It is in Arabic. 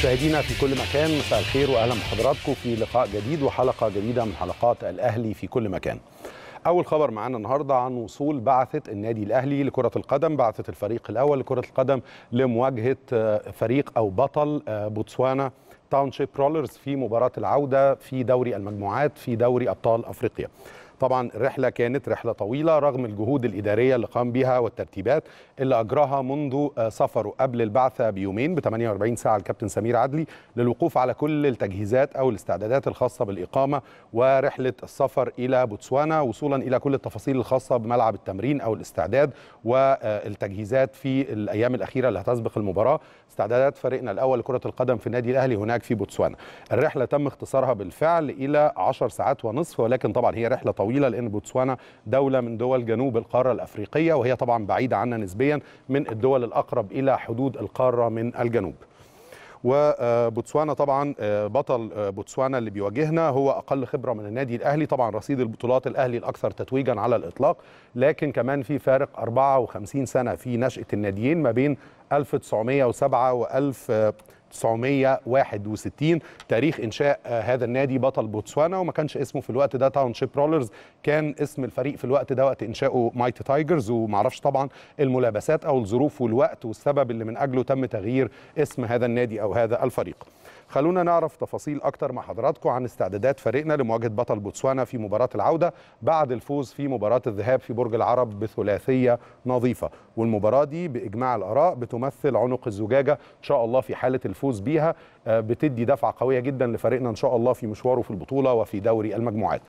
مشاهدينا في كل مكان مساء الخير واهلا بحضراتكم في لقاء جديد وحلقه جديده من حلقات الاهلي في كل مكان. اول خبر معانا النهارده عن وصول بعثه النادي الاهلي لكره القدم بعثه الفريق الاول لكره القدم لمواجهه آه، فريق او بطل آه، بوتسوانا تاونشيب رولرز في مباراه العوده في دوري المجموعات في دوري ابطال افريقيا. طبعا الرحله كانت رحله طويله رغم الجهود الاداريه اللي قام بها والترتيبات اللي اجراها منذ آه، سفره قبل البعثه بيومين ب 48 ساعه الكابتن سمير عدلي للوقوف على كل التجهيزات او الاستعدادات الخاصه بالاقامه ورحله السفر الى بوتسوانا وصولا الى كل التفاصيل الخاصه بملعب التمرين او الاستعداد والتجهيزات آه، في الايام الاخيره اللي هتسبق المباراه استعدادات فريقنا الاول لكره القدم في النادي الاهلي هناك في بوتسوانا الرحله تم اختصارها بالفعل الى 10 ساعات ونصف ولكن طبعا هي رحله طويله طويله لان بوتسوانا دوله من دول جنوب القاره الافريقيه وهي طبعا بعيده عنا نسبيا من الدول الاقرب الى حدود القاره من الجنوب. وبوتسوانا طبعا آه، بطل آه، بوتسوانا اللي بيواجهنا هو اقل خبره من النادي الاهلي طبعا رصيد البطولات الاهلي الاكثر تتويجا على الاطلاق لكن كمان في فارق 54 سنه في نشاه الناديين ما بين 1907 و 1961 تاريخ انشاء آه، هذا النادي بطل بوتسوانا وما كانش اسمه في الوقت ده تاون شيب رولرز كان اسم الفريق في الوقت ده وقت انشائه مايتي تايجرز ومعرفش طبعا الملابسات او الظروف والوقت والسبب اللي من اجله تم تغيير اسم هذا النادي او هذا الفريق خلونا نعرف تفاصيل اكتر مع حضراتكم عن استعدادات فريقنا لمواجهه بطل بوتسوانا في مباراه العوده بعد الفوز في مباراه الذهاب في برج العرب بثلاثيه نظيفه والمباراه دي باجماع الاراء بتم تمثل عنق الزجاجه ان شاء الله في حاله الفوز بيها آه، بتدي دفعه قويه جدا لفريقنا ان شاء الله في مشواره في البطوله وفي دوري المجموعات